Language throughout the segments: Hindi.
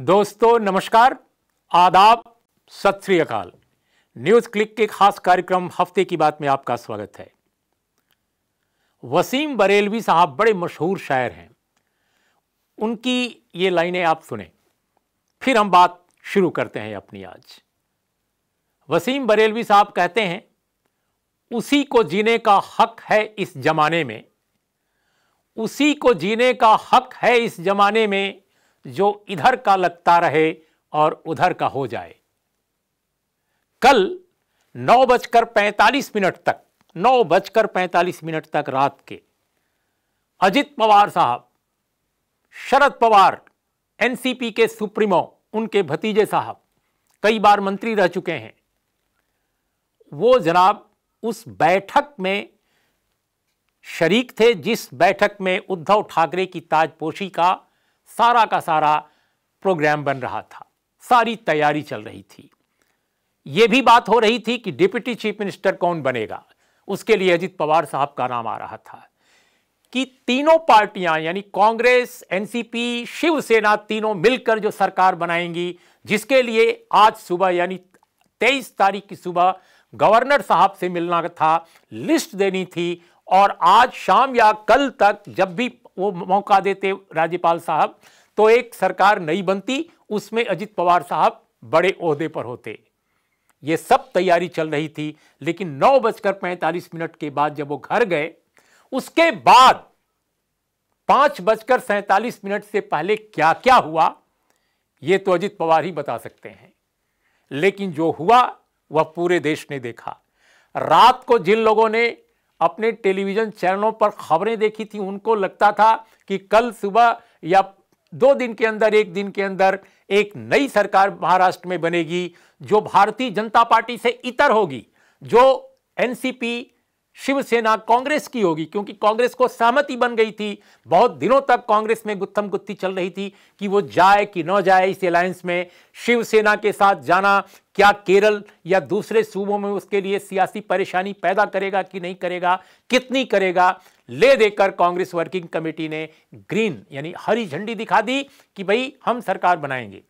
दोस्तों नमस्कार आदाब सत श्री अकाल न्यूज क्लिक के खास कार्यक्रम हफ्ते की बात में आपका स्वागत है वसीम बरेलवी साहब बड़े मशहूर शायर हैं उनकी ये लाइनें आप सुने फिर हम बात शुरू करते हैं अपनी आज वसीम बरेलवी साहब कहते हैं उसी को जीने का हक है इस जमाने में उसी को जीने का हक है इस जमाने में जो इधर का लगता रहे और उधर का हो जाए कल नौ बजकर पैंतालीस मिनट तक नौ बजकर पैंतालीस मिनट तक रात के अजित पवार साहब शरद पवार एनसीपी के सुप्रीमो उनके भतीजे साहब कई बार मंत्री रह चुके हैं वो जनाब उस बैठक में शरीक थे जिस बैठक में उद्धव ठाकरे की ताजपोशी का सारा का सारा प्रोग्राम बन रहा था सारी तैयारी चल रही थी यह भी बात हो रही थी कि डिप्टी चीफ मिनिस्टर कौन बनेगा उसके लिए अजित पवार साहब का नाम आ रहा था कि तीनों पार्टियां यानी कांग्रेस एनसीपी शिवसेना तीनों मिलकर जो सरकार बनाएंगी जिसके लिए आज सुबह यानी तेईस तारीख की सुबह गवर्नर साहब से मिलना था लिस्ट देनी थी और आज शाम या कल तक जब भी वो मौका देते राज्यपाल साहब तो एक सरकार नहीं बनती उसमें अजित पवार साहब बड़े ओहदे पर होते ये सब तैयारी चल रही थी लेकिन नौ बजकर पैंतालीस मिनट के बाद जब वो घर गए उसके बाद पांच बजकर सैंतालीस मिनट से पहले क्या क्या हुआ ये तो अजित पवार ही बता सकते हैं लेकिन जो हुआ वह पूरे देश ने देखा रात को जिन लोगों ने अपने टेलीविज़न चैनलों पर खबरें देखी थी उनको लगता था कि कल सुबह या दो दिन के अंदर एक दिन के अंदर एक नई सरकार महाराष्ट्र में बनेगी जो भारतीय जनता पार्टी से इतर होगी जो एनसीपी शिवसेना कांग्रेस की होगी क्योंकि कांग्रेस को सहमति बन गई थी बहुत दिनों तक कांग्रेस में गुत्थम गुत्थी चल रही थी कि वो जाए कि न जाए इस अलायंस में शिवसेना के साथ जाना क्या केरल या दूसरे सूबों में उसके लिए सियासी परेशानी पैदा करेगा कि नहीं करेगा कितनी करेगा ले देकर कांग्रेस वर्किंग कमेटी ने ग्रीन यानी हरी झंडी दिखा दी कि भाई हम सरकार बनाएंगे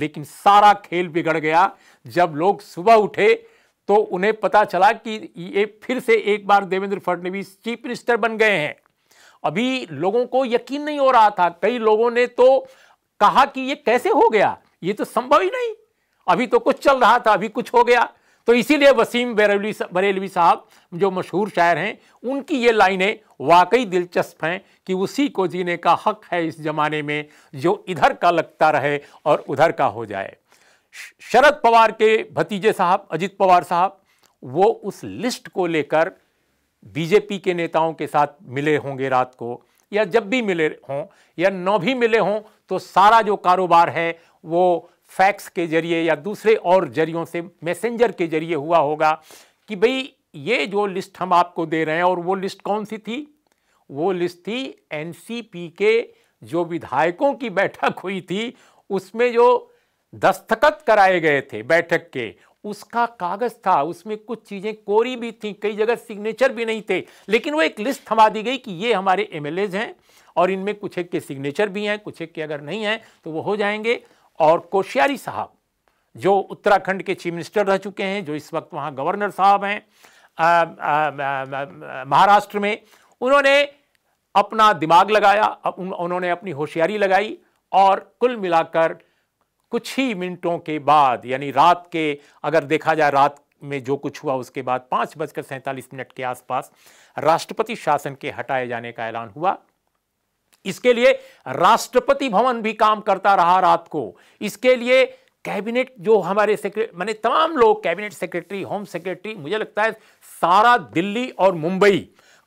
लेकिन सारा खेल बिगड़ गया जब लोग सुबह उठे तो उन्हें पता चला कि ये फिर से एक बार देवेंद्र फडणवीस चीफ मिनिस्टर बन गए हैं अभी लोगों को यकीन नहीं हो रहा था कई लोगों ने तो कहा कि ये कैसे हो गया ये तो संभव ही नहीं अभी तो कुछ चल रहा था अभी कुछ हो गया तो इसीलिए वसीम बरेली बरेलवी साहब जो मशहूर शायर हैं उनकी ये लाइनें वाकई दिलचस्प हैं कि उसी को जीने का हक है इस ज़माने में जो इधर का लगता रहे और उधर का हो जाए शरद पवार के भतीजे साहब अजित पवार साहब वो उस लिस्ट को लेकर बीजेपी के नेताओं के साथ मिले होंगे रात को या जब भी मिले हों या नौ भी मिले हों तो सारा जो कारोबार है वो फैक्स के जरिए या दूसरे और जरियों से मैसेंजर के जरिए हुआ होगा कि भाई ये जो लिस्ट हम आपको दे रहे हैं और वो लिस्ट कौन सी थी वो लिस्ट थी एनसीपी के जो विधायकों की बैठक हुई थी उसमें जो दस्तखत कराए गए थे बैठक के उसका कागज था उसमें कुछ चीजें कोरी भी थी कई जगह सिग्नेचर भी नहीं थे लेकिन वो एक लिस्ट थमा दी गई कि ये हमारे एम हैं और इनमें कुछ एक के सिग्नेचर भी हैं कुछ एक के अगर नहीं हैं तो वो हो जाएंगे और कोश्यारी साहब जो उत्तराखंड के चीफ मिनिस्टर रह चुके हैं जो इस वक्त वहाँ गवर्नर साहब हैं महाराष्ट्र में उन्होंने अपना दिमाग लगाया उन्होंने अपनी होशियारी लगाई और कुल मिलाकर कुछ ही मिनटों के बाद यानी रात के अगर देखा जाए रात में जो कुछ हुआ उसके बाद पाँच बजकर सैंतालीस मिनट के आसपास राष्ट्रपति शासन के हटाए जाने का ऐलान हुआ इसके लिए राष्ट्रपति भवन भी काम करता रहा रात को इसके लिए कैबिनेट जो हमारे सेक्रेट मैंने तमाम लोग कैबिनेट सेक्रेटरी होम सेक्रेटरी मुझे लगता है सारा दिल्ली और मुंबई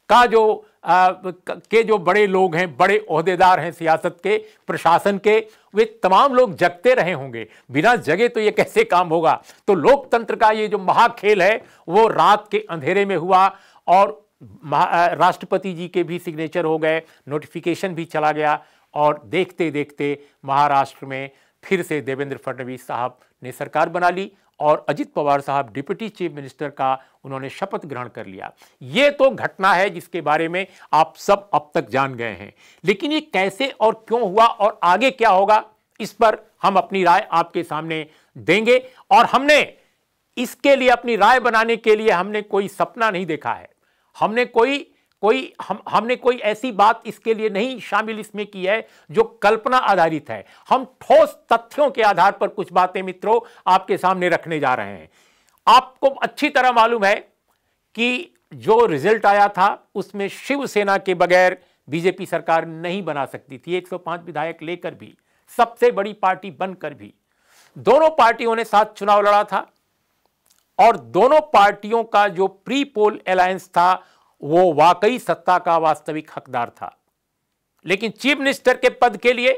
का जो आ, के जो बड़े लोग हैं बड़े अहदेदार हैं सियासत के प्रशासन के वे तमाम लोग जगते रहे होंगे बिना जगे तो ये कैसे काम होगा तो लोकतंत्र का ये जो महाखेल है वो रात के अंधेरे में हुआ और राष्ट्रपति जी के भी सिग्नेचर हो गए नोटिफिकेशन भी चला गया और देखते देखते महाराष्ट्र में फिर से देवेंद्र फडणवीस साहब ने सरकार बना ली और अजित पवार साहब डिप्टी चीफ मिनिस्टर का उन्होंने शपथ ग्रहण कर लिया ये तो घटना है जिसके बारे में आप सब अब तक जान गए हैं लेकिन ये कैसे और क्यों हुआ और आगे क्या होगा इस पर हम अपनी राय आपके सामने देंगे और हमने इसके लिए अपनी राय बनाने के लिए हमने कोई सपना नहीं देखा है हमने कोई कोई हम हमने कोई ऐसी बात इसके लिए नहीं शामिल इसमें की है जो कल्पना आधारित है हम ठोस तथ्यों के आधार पर कुछ बातें मित्रों आपके सामने रखने जा रहे हैं आपको अच्छी तरह मालूम है कि जो रिजल्ट आया था उसमें शिवसेना के बगैर बीजेपी सरकार नहीं बना सकती थी 105 विधायक लेकर भी सबसे बड़ी पार्टी बनकर भी दोनों पार्टियों ने साथ चुनाव लड़ा था और दोनों पार्टियों का जो प्री पोल अलायंस था वो वाकई सत्ता का वास्तविक हकदार था लेकिन चीफ मिनिस्टर के पद के लिए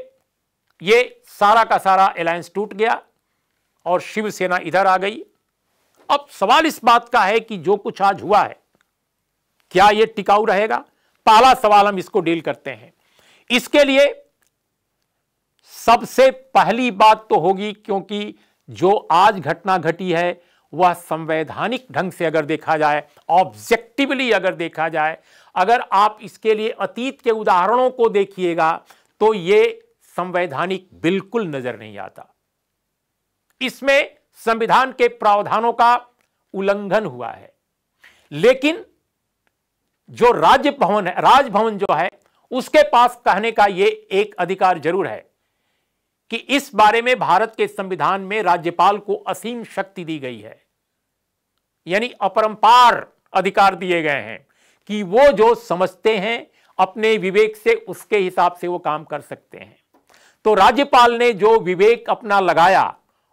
ये सारा का सारा अलायंस टूट गया और शिवसेना इधर आ गई अब सवाल इस बात का है कि जो कुछ आज हुआ है क्या यह टिकाऊ रहेगा पहला सवाल हम इसको डील करते हैं इसके लिए सबसे पहली बात तो होगी क्योंकि जो आज घटना घटी है वह संवैधानिक ढंग से अगर देखा जाए ऑब्जेक्टिवली अगर देखा जाए अगर आप इसके लिए अतीत के उदाहरणों को देखिएगा तो ये संवैधानिक बिल्कुल नजर नहीं आता इसमें संविधान के प्रावधानों का उल्लंघन हुआ है लेकिन जो राज्य भवन है राजभवन जो है उसके पास कहने का यह एक अधिकार जरूर है कि इस बारे में भारत के संविधान में राज्यपाल को असीम शक्ति दी गई है यानी अपरंपार अधिकार दिए गए हैं कि वो जो समझते हैं अपने विवेक से उसके हिसाब से वो काम कर सकते हैं तो राज्यपाल ने जो विवेक अपना लगाया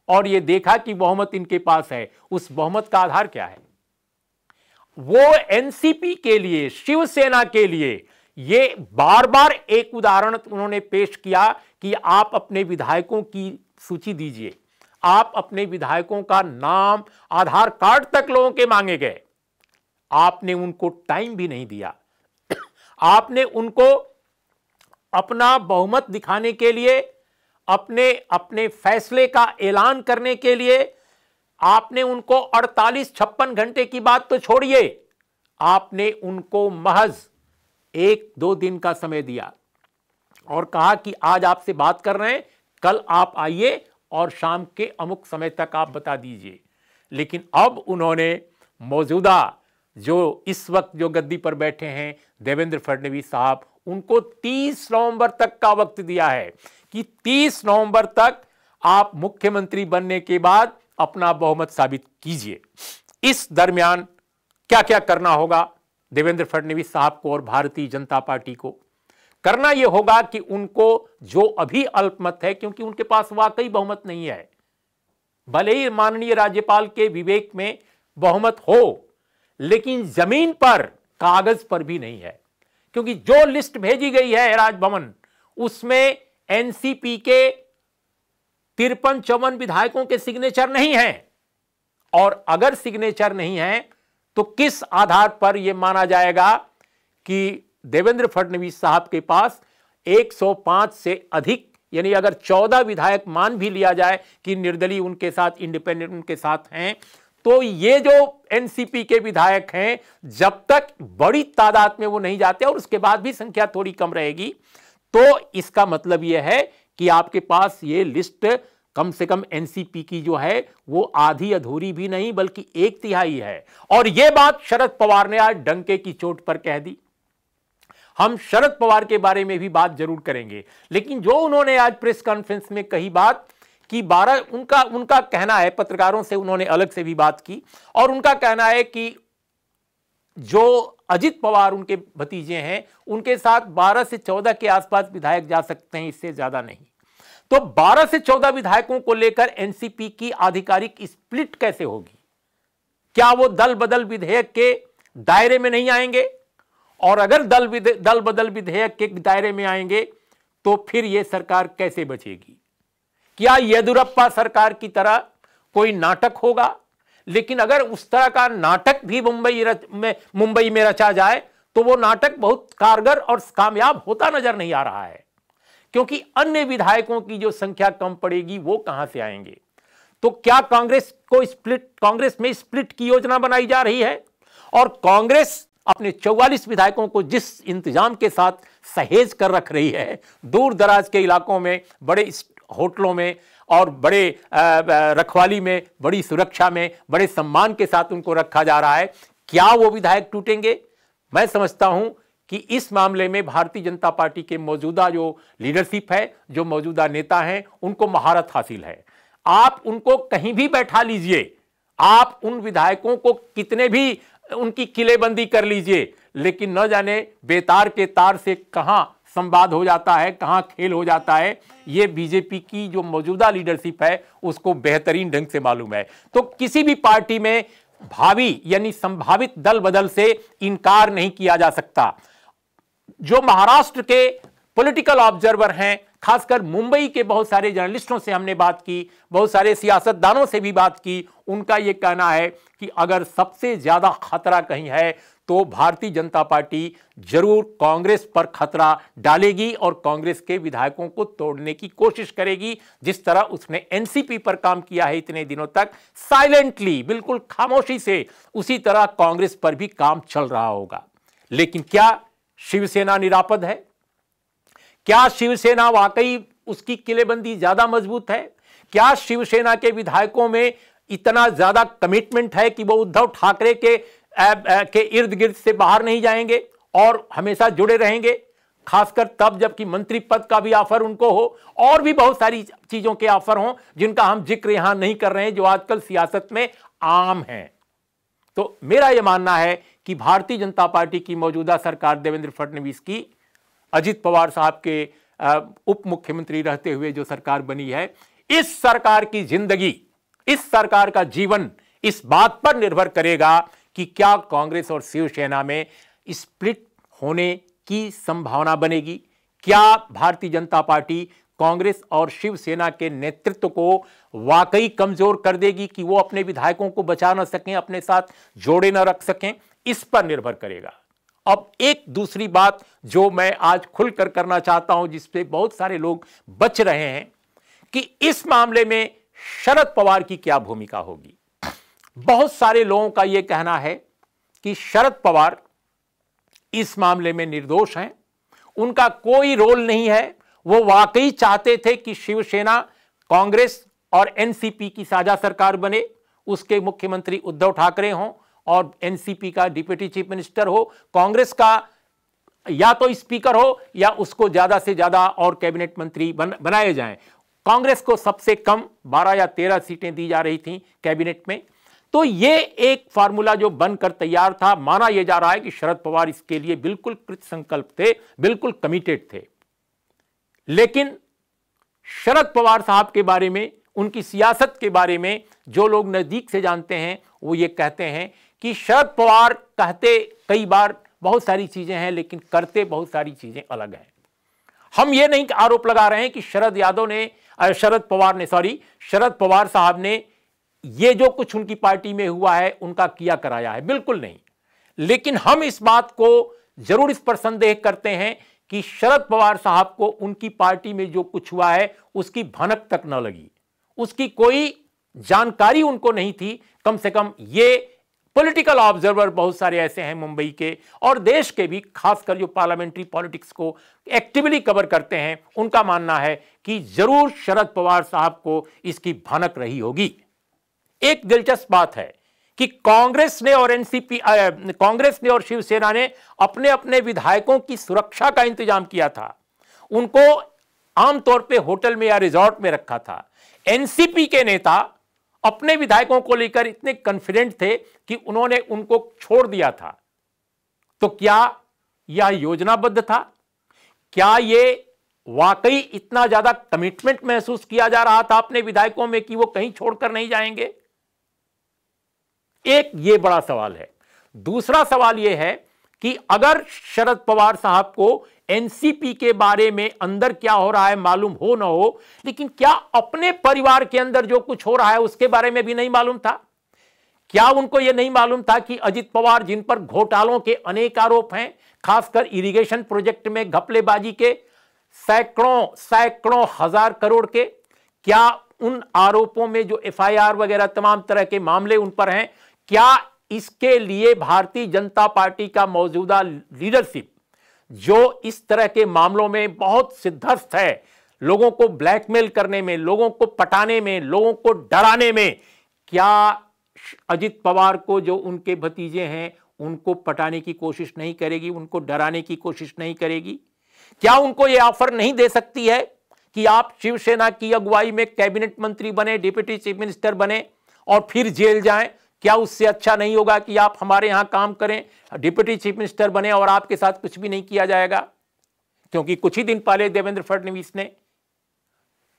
और ये देखा कि बहुमत इनके पास है उस बहुमत का आधार क्या है वो एनसीपी के लिए शिवसेना के लिए ये बार बार एक उदाहरण उन्होंने पेश किया कि आप अपने विधायकों की सूची दीजिए आप अपने विधायकों का नाम आधार कार्ड तक लोगों के मांगे गए आपने उनको टाइम भी नहीं दिया आपने उनको अपना बहुमत दिखाने के लिए अपने अपने फैसले का ऐलान करने के लिए आपने उनको 48 छप्पन घंटे की बात तो छोड़िए आपने उनको महज एक दो दिन का समय दिया और कहा कि आज आपसे बात कर रहे हैं कल आप आइए और शाम के अमुक समय तक आप बता दीजिए लेकिन अब उन्होंने मौजूदा जो इस वक्त जो गद्दी पर बैठे हैं देवेंद्र फडणवीस साहब उनको 30 नवंबर तक का वक्त दिया है कि 30 नवंबर तक आप मुख्यमंत्री बनने के बाद अपना बहुमत साबित कीजिए इस दरमियान क्या क्या करना होगा देवेंद्र फडणवीस साहब को और भारतीय जनता पार्टी को करना यह होगा कि उनको जो अभी अल्पमत है क्योंकि उनके पास वाकई बहुमत नहीं है भले ही माननीय राज्यपाल के विवेक में बहुमत हो लेकिन जमीन पर कागज पर भी नहीं है क्योंकि जो लिस्ट भेजी गई है राजभवन उसमें एनसीपी के तिरपन चौवन विधायकों के सिग्नेचर नहीं है और अगर सिग्नेचर नहीं है तो किस आधार पर यह माना जाएगा कि देवेंद्र फडणवीस साहब के पास 105 से अधिक यानी अगर 14 विधायक मान भी लिया जाए कि निर्दलीय उनके साथ इंडिपेंडेंट उनके साथ हैं तो ये जो एनसीपी के विधायक हैं जब तक बड़ी तादाद में वो नहीं जाते और उसके बाद भी संख्या थोड़ी कम रहेगी तो इसका मतलब यह है कि आपके पास ये लिस्ट कम से कम एनसीपी की जो है वो आधी अधूरी भी नहीं बल्कि एक तिहाई है और यह बात शरद पवार ने आज डंके की चोट पर कह दी हम शरद पवार के बारे में भी बात जरूर करेंगे लेकिन जो उन्होंने आज प्रेस कॉन्फ्रेंस में कही बात कि बारह उनका उनका कहना है पत्रकारों से उन्होंने अलग से भी बात की और उनका कहना है कि जो अजित पवार उनके भतीजे हैं उनके साथ 12 से 14 के आसपास विधायक जा सकते हैं इससे ज्यादा नहीं तो 12 से 14 विधायकों को लेकर एनसीपी की आधिकारिक स्प्लिट कैसे होगी क्या वो दल बदल विधेयक के दायरे में नहीं आएंगे और अगर दल दल बदल विधेयक के दायरे में आएंगे तो फिर यह सरकार कैसे बचेगी क्या येदुरप्पा सरकार की तरह कोई नाटक होगा लेकिन अगर उस तरह का नाटक भी मुंबई में मुंबई में रचा जाए तो वो नाटक बहुत कारगर और कामयाब होता नजर नहीं आ रहा है क्योंकि अन्य विधायकों की जो संख्या कम पड़ेगी वो कहां से आएंगे तो क्या कांग्रेस को स्प्लिट कांग्रेस में स्प्लिट की योजना बनाई जा रही है और कांग्रेस अपने 44 विधायकों को जिस इंतजाम के साथ सहेज कर रख रही है दूर दराज के इलाकों में बड़े होटलों में और बड़े रखवाली में बड़ी सुरक्षा में बड़े सम्मान के साथ उनको रखा जा रहा है क्या वो विधायक टूटेंगे मैं समझता हूं कि इस मामले में भारतीय जनता पार्टी के मौजूदा जो लीडरशिप है जो मौजूदा नेता हैं उनको महारत हासिल है आप उनको कहीं भी बैठा लीजिए आप उन विधायकों को कितने भी उनकी किलेबंदी कर लीजिए लेकिन न जाने बेतार के तार से कहाँ संवाद हो जाता है कहाँ खेल हो जाता है ये बीजेपी की जो मौजूदा लीडरशिप है उसको बेहतरीन ढंग से मालूम है तो किसी भी पार्टी में भावी यानी संभावित दल बदल से इनकार नहीं किया जा सकता जो महाराष्ट्र के पॉलिटिकल ऑब्जर्वर हैं खासकर मुंबई के बहुत सारे जर्नलिस्टों से हमने बात की बहुत सारे सियासतदानों से भी बात की उनका ये कहना है कि अगर सबसे ज़्यादा खतरा कहीं है तो भारतीय जनता पार्टी जरूर कांग्रेस पर खतरा डालेगी और कांग्रेस के विधायकों को तोड़ने की कोशिश करेगी जिस तरह उसने एनसीपी पर काम किया है इतने दिनों तक साइलेंटली बिल्कुल खामोशी से उसी तरह कांग्रेस पर भी काम चल रहा होगा लेकिन क्या शिवसेना निरापद है क्या शिवसेना वाकई उसकी किलेबंदी ज्यादा मजबूत है क्या शिवसेना के विधायकों में इतना ज्यादा कमिटमेंट है कि वो उद्धव ठाकरे के आ, आ, के इर्द गिर्द से बाहर नहीं जाएंगे और हमेशा जुड़े रहेंगे खासकर तब जबकि मंत्री पद का भी ऑफर उनको हो और भी बहुत सारी चीजों के ऑफर हों जिनका हम जिक्र यहां नहीं कर रहे हैं जो आजकल सियासत में आम है तो मेरा यह मानना है कि भारतीय जनता पार्टी की मौजूदा सरकार देवेंद्र फडणवीस की अजित पवार साहब के उप मुख्यमंत्री रहते हुए जो सरकार बनी है इस सरकार की जिंदगी इस सरकार का जीवन इस बात पर निर्भर करेगा कि क्या कांग्रेस और शिवसेना में स्प्लिट होने की संभावना बनेगी क्या भारतीय जनता पार्टी कांग्रेस और शिवसेना के नेतृत्व को वाकई कमजोर कर देगी कि वो अपने विधायकों को बचा ना सकें अपने साथ जोड़े ना रख सकें इस पर निर्भर करेगा अब एक दूसरी बात जो मैं आज खुलकर करना चाहता हूं जिसपे बहुत सारे लोग बच रहे हैं कि इस मामले में शरद पवार की क्या भूमिका होगी बहुत सारे लोगों का यह कहना है कि शरद पवार इस मामले में निर्दोष हैं उनका कोई रोल नहीं है वो वाकई चाहते थे कि शिवसेना कांग्रेस और एनसीपी की साझा सरकार बने उसके मुख्यमंत्री उद्धव ठाकरे हों और एनसीपी का डिप्यूटी चीफ मिनिस्टर हो कांग्रेस का या तो स्पीकर हो या उसको ज्यादा से ज्यादा और कैबिनेट मंत्री बन, बनाए जाएं कांग्रेस को सबसे कम 12 या 13 सीटें दी जा रही थी कैबिनेट में तो ये एक फार्मूला जो बनकर तैयार था माना यह जा रहा है कि शरद पवार इसके लिए बिल्कुल कृत संकल्प थे बिल्कुल कमिटेड थे लेकिन शरद पवार साहब के बारे में उनकी सियासत के बारे में जो लोग नज़दीक से जानते हैं वो ये कहते हैं कि शरद पवार कहते कई बार बहुत सारी चीज़ें हैं लेकिन करते बहुत सारी चीज़ें अलग हैं हम ये नहीं आरोप लगा रहे हैं कि शरद यादव ने शरद पवार ने सॉरी शरद पवार साहब ने ये जो कुछ उनकी पार्टी में हुआ है उनका किया कराया है बिल्कुल नहीं लेकिन हम इस बात को जरूर इस पर संदेह करते हैं कि शरद पवार साहब को उनकी पार्टी में जो कुछ हुआ है उसकी भनक तक न लगी उसकी कोई जानकारी उनको नहीं थी कम से कम ये पॉलिटिकल ऑब्जर्वर बहुत सारे ऐसे हैं मुंबई के और देश के भी खासकर जो पार्लियामेंट्री पॉलिटिक्स को एक्टिवली कवर करते हैं उनका मानना है कि जरूर शरद पवार साहब को इसकी भनक रही होगी एक दिलचस्प बात है कि कांग्रेस ने और एनसीपी कांग्रेस ने और शिवसेना ने अपने अपने विधायकों की सुरक्षा का इंतजाम किया था उनको आमतौर पर होटल में या रिजॉर्ट में रखा था एनसीपी के नेता अपने विधायकों को लेकर इतने कॉन्फिडेंट थे कि उन्होंने उनको छोड़ दिया था तो क्या यह योजनाबद्ध था क्या ये वाकई इतना ज्यादा कमिटमेंट महसूस किया जा रहा था अपने विधायकों में कि वो कहीं छोड़कर नहीं जाएंगे एक ये बड़ा सवाल है दूसरा सवाल यह है कि अगर शरद पवार साहब को एनसीपी के बारे में अंदर क्या हो रहा है मालूम हो ना हो लेकिन क्या अपने परिवार के अंदर जो कुछ हो रहा है उसके बारे में भी नहीं मालूम था क्या उनको यह नहीं मालूम था कि अजित पवार जिन पर घोटालों के अनेक आरोप हैं खासकर इरिगेशन प्रोजेक्ट में घपलेबाजी के सैकड़ों सैकड़ों हजार करोड़ के क्या उन आरोपों में जो एफआईआर वगैरह तमाम तरह के मामले उन पर हैं क्या इसके लिए भारतीय जनता पार्टी का मौजूदा लीडरशिप जो इस तरह के मामलों में बहुत सिद्धस्त है लोगों को ब्लैकमेल करने में लोगों को पटाने में लोगों को डराने में क्या अजित पवार को जो उनके भतीजे हैं उनको पटाने की कोशिश नहीं करेगी उनको डराने की कोशिश नहीं करेगी क्या उनको यह ऑफर नहीं दे सकती है कि आप शिवसेना की अगुवाई में कैबिनेट मंत्री बने डिप्यूटी चीफ मिनिस्टर बने और फिर जेल जाएं क्या उससे अच्छा नहीं होगा कि आप हमारे यहां काम करें डिप्यूटी चीफ मिनिस्टर बने और आपके साथ कुछ भी नहीं किया जाएगा क्योंकि कुछ ही दिन पहले देवेंद्र फडणवीस ने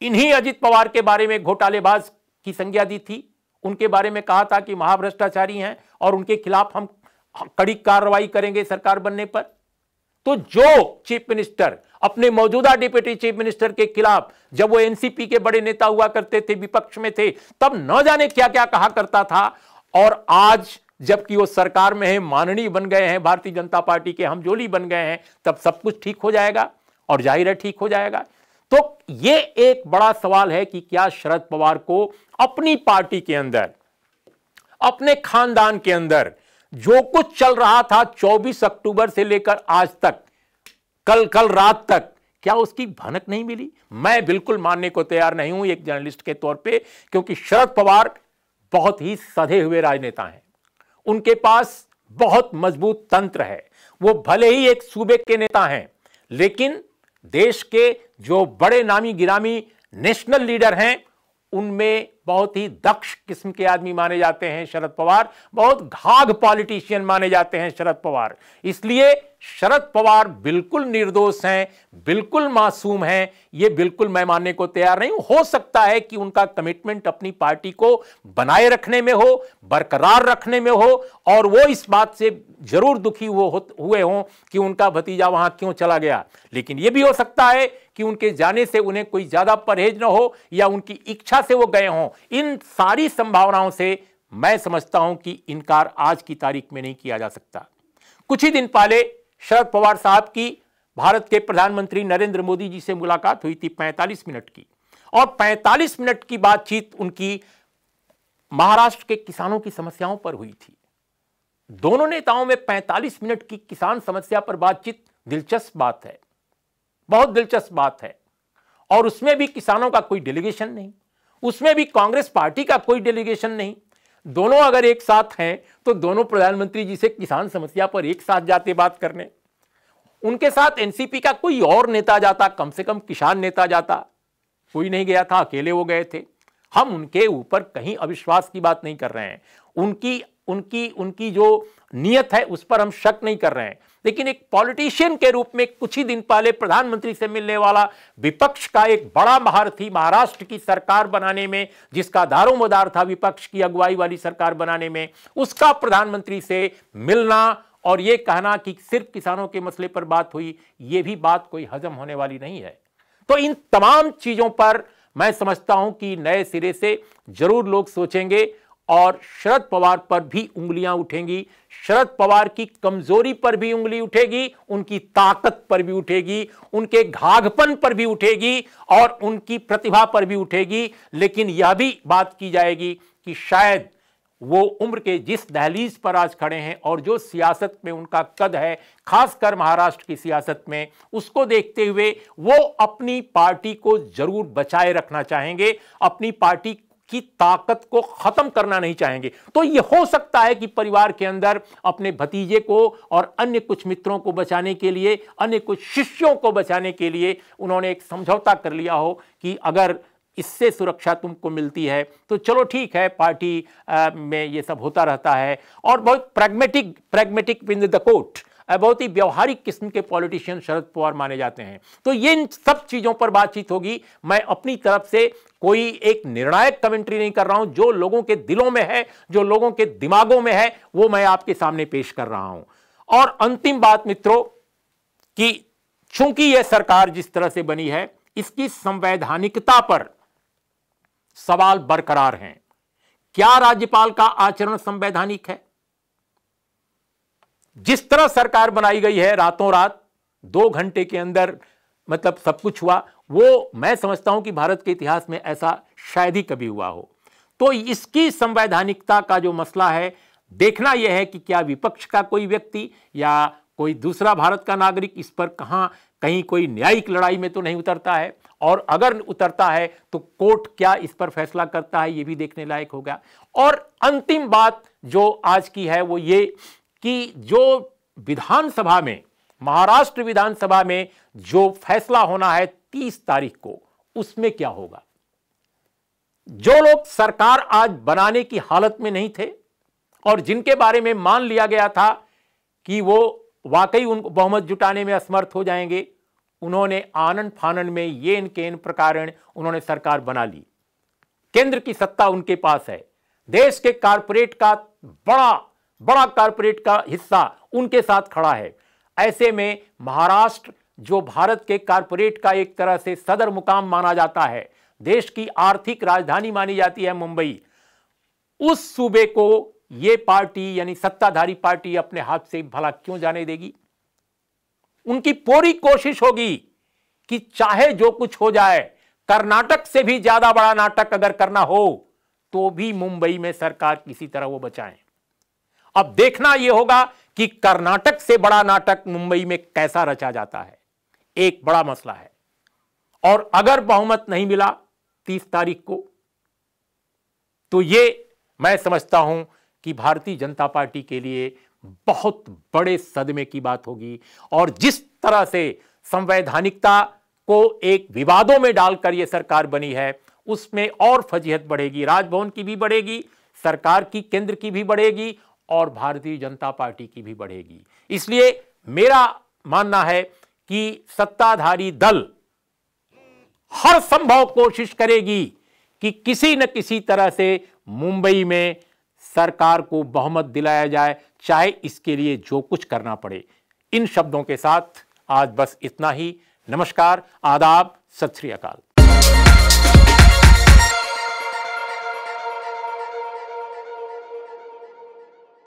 इन्हीं अजित पवार के बारे में घोटालेबाज की संज्ञा दी थी उनके बारे में कहा था कि महाभ्रष्टाचारी हैं और उनके खिलाफ हम कड़ी कार्रवाई करेंगे सरकार बनने पर तो जो चीफ मिनिस्टर अपने मौजूदा डिप्यूटी चीफ मिनिस्टर के खिलाफ जब वो एनसीपी के बड़े नेता हुआ करते थे विपक्ष में थे तब न जाने क्या क्या कहा करता था और आज जबकि वो सरकार में है माननीय बन गए हैं भारतीय जनता पार्टी के हम जोली बन गए हैं तब सब कुछ ठीक हो जाएगा और जाहिर है ठीक हो जाएगा तो ये एक बड़ा सवाल है कि क्या शरद पवार को अपनी पार्टी के अंदर अपने खानदान के अंदर जो कुछ चल रहा था 24 अक्टूबर से लेकर आज तक कल कल रात तक क्या उसकी भनक नहीं मिली मैं बिल्कुल मानने को तैयार नहीं हूं एक जर्नलिस्ट के तौर पे क्योंकि शरद पवार बहुत ही सधे हुए राजनेता हैं उनके पास बहुत मजबूत तंत्र है वो भले ही एक सूबे के नेता हैं लेकिन देश के जो बड़े नामी गिरामी नेशनल लीडर हैं उनमें बहुत ही दक्ष किस्म के आदमी माने जाते हैं शरद पवार बहुत घाघ पॉलिटिशियन माने जाते हैं शरद पवार इसलिए शरद पवार बिल्कुल निर्दोष हैं बिल्कुल मासूम हैं ये बिल्कुल मैं मानने को तैयार नहीं हूं हो सकता है कि उनका कमिटमेंट अपनी पार्टी को बनाए रखने में हो बरकरार रखने में हो और वो इस बात से जरूर दुखी हुए हुए हों कि उनका भतीजा वहां क्यों चला गया लेकिन ये भी हो सकता है कि उनके जाने से उन्हें कोई ज़्यादा परहेज न हो या उनकी इच्छा से वो गए हों इन सारी संभावनाओं से मैं समझता हूं कि इनकार आज की तारीख में नहीं किया जा सकता कुछ ही दिन पहले शरद पवार साहब की भारत के प्रधानमंत्री नरेंद्र मोदी जी से मुलाकात हुई थी 45 मिनट की और 45 मिनट की बातचीत उनकी महाराष्ट्र के किसानों की समस्याओं पर हुई थी दोनों नेताओं में 45 मिनट की किसान समस्या पर बातचीत दिलचस्प बात है बहुत दिलचस्प बात है और उसमें भी किसानों का कोई डेलीगेशन नहीं उसमें भी कांग्रेस पार्टी का कोई डेलीगेशन नहीं दोनों अगर एक साथ हैं तो दोनों प्रधानमंत्री जी से किसान समस्या पर एक साथ जाते बात करने उनके साथ एनसीपी का कोई और नेता जाता कम से कम किसान नेता जाता कोई नहीं गया था अकेले वो गए थे हम उनके ऊपर कहीं अविश्वास की बात नहीं कर रहे हैं उनकी उनकी उनकी जो नियत है उस पर हम शक नहीं कर रहे हैं लेकिन एक पॉलिटिशियन के रूप में कुछ ही दिन पहले प्रधानमंत्री से मिलने वाला विपक्ष का एक बड़ा महारथी महाराष्ट्र की सरकार बनाने में जिसका दारोमदार था विपक्ष की अगुवाई वाली सरकार बनाने में उसका प्रधानमंत्री से मिलना और ये कहना कि सिर्फ किसानों के मसले पर बात हुई ये भी बात कोई हजम होने वाली नहीं है तो इन तमाम चीज़ों पर मैं समझता हूं कि नए सिरे से जरूर लोग सोचेंगे और शरद पवार पर भी उंगलियां उठेंगी शरद पवार की कमजोरी पर भी उंगली उठेगी उनकी ताकत पर भी उठेगी उनके घाघपन पर भी उठेगी और उनकी प्रतिभा पर भी उठेगी लेकिन यह भी बात की जाएगी कि शायद वो उम्र के जिस दहलीज पर आज खड़े हैं और जो सियासत में उनका कद है खासकर महाराष्ट्र की सियासत में उसको देखते हुए वो अपनी पार्टी को जरूर बचाए रखना चाहेंगे अपनी पार्टी की ताकत को खत्म करना नहीं चाहेंगे तो यह हो सकता है कि परिवार के अंदर अपने भतीजे को और अन्य कुछ मित्रों को बचाने के लिए अन्य कुछ शिष्यों को बचाने के लिए उन्होंने एक समझौता कर लिया हो कि अगर इससे सुरक्षा तुमको मिलती है तो चलो ठीक है पार्टी आ, में ये सब होता रहता है और बहुत pragmatic pragmatic win the court बहुत ही व्यवहारिक किस्म के पॉलिटिशियन शरद पवार माने जाते हैं तो ये इन सब चीज़ों पर बातचीत होगी मैं अपनी तरफ से कोई एक निर्णायक कमेंट्री नहीं कर रहा हूं जो लोगों के दिलों में है जो लोगों के दिमागों में है वो मैं आपके सामने पेश कर रहा हूं और अंतिम बात मित्रों कि चूंकि यह सरकार जिस तरह से बनी है इसकी संवैधानिकता पर सवाल बरकरार हैं क्या राज्यपाल का आचरण संवैधानिक है जिस तरह सरकार बनाई गई है रातों रात दो घंटे के अंदर मतलब सब कुछ हुआ वो मैं समझता हूं कि भारत के इतिहास में ऐसा शायद ही कभी हुआ हो तो इसकी संवैधानिकता का जो मसला है देखना यह है कि क्या विपक्ष का कोई व्यक्ति या कोई दूसरा भारत का नागरिक इस पर कहाँ कहीं कोई न्यायिक लड़ाई में तो नहीं उतरता है और अगर उतरता है तो कोर्ट क्या इस पर फैसला करता है ये भी देखने लायक होगा और अंतिम बात जो आज की है वो ये कि जो विधानसभा में महाराष्ट्र विधानसभा में जो फैसला होना है तीस तारीख को उसमें क्या होगा जो लोग सरकार आज बनाने की हालत में नहीं थे और जिनके बारे में मान लिया गया था कि वो वाकई उनको बहुमत जुटाने में असमर्थ हो जाएंगे उन्होंने आनंद फानन में येन केन प्रकार उन्होंने सरकार बना ली केंद्र की सत्ता उनके पास है देश के कारपोरेट का बड़ा बड़ा कारपोरेट का हिस्सा उनके साथ खड़ा है ऐसे में महाराष्ट्र जो भारत के कारपोरेट का एक तरह से सदर मुकाम माना जाता है देश की आर्थिक राजधानी मानी जाती है मुंबई उस सूबे को ये पार्टी यानी सत्ताधारी पार्टी अपने हाथ से भला क्यों जाने देगी उनकी पूरी कोशिश होगी कि चाहे जो कुछ हो जाए कर्नाटक से भी ज्यादा बड़ा नाटक अगर करना हो तो भी मुंबई में सरकार किसी तरह वो बचाएं अब देखना यह होगा कि कर्नाटक से बड़ा नाटक मुंबई में कैसा रचा जाता है एक बड़ा मसला है और अगर बहुमत नहीं मिला तीस तारीख को तो ये मैं समझता हूं कि भारतीय जनता पार्टी के लिए बहुत बड़े सदमे की बात होगी और जिस तरह से संवैधानिकता को एक विवादों में डालकर यह सरकार बनी है उसमें और फजीहत बढ़ेगी राजभवन की भी बढ़ेगी सरकार की केंद्र की भी बढ़ेगी और भारतीय जनता पार्टी की भी बढ़ेगी इसलिए मेरा मानना है कि सत्ताधारी दल हर संभव कोशिश करेगी कि किसी न किसी तरह से मुंबई में सरकार को बहुमत दिलाया जाए चाहे इसके लिए जो कुछ करना पड़े इन शब्दों के साथ आज बस इतना ही नमस्कार आदाब सत श्री अकाल